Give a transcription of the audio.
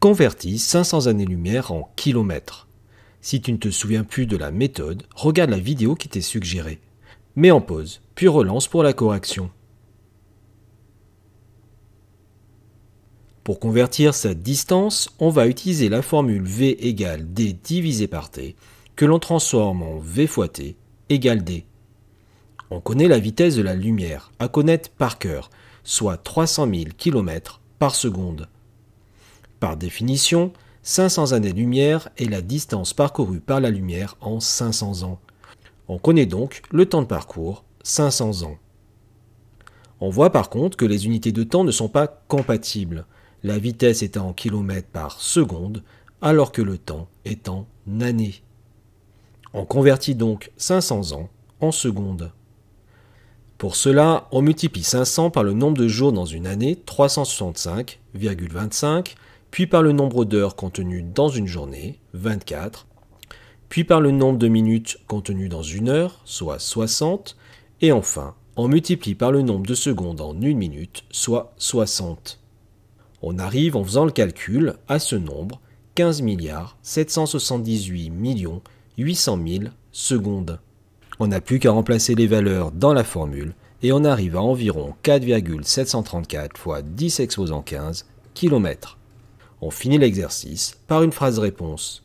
Convertis 500 années-lumière en kilomètres. Si tu ne te souviens plus de la méthode, regarde la vidéo qui t'est suggérée. Mets en pause, puis relance pour la correction. Pour convertir cette distance, on va utiliser la formule V égale D divisé par T, que l'on transforme en V fois T égale D. On connaît la vitesse de la lumière, à connaître par cœur, soit 300 000 km par seconde. Par définition, 500 années-lumière est la distance parcourue par la lumière en 500 ans. On connaît donc le temps de parcours, 500 ans. On voit par contre que les unités de temps ne sont pas compatibles, la vitesse étant en kilomètres par seconde, alors que le temps est en années. On convertit donc 500 ans en secondes. Pour cela, on multiplie 500 par le nombre de jours dans une année, 365,25, puis par le nombre d'heures contenues dans une journée, 24, puis par le nombre de minutes contenues dans une heure, soit 60, et enfin, on multiplie par le nombre de secondes en une minute, soit 60. On arrive en faisant le calcul à ce nombre 15 milliards 778 millions 800 000 secondes. On n'a plus qu'à remplacer les valeurs dans la formule et on arrive à environ 4,734 fois 10 exposant 15 km. On finit l'exercice par une phrase-réponse.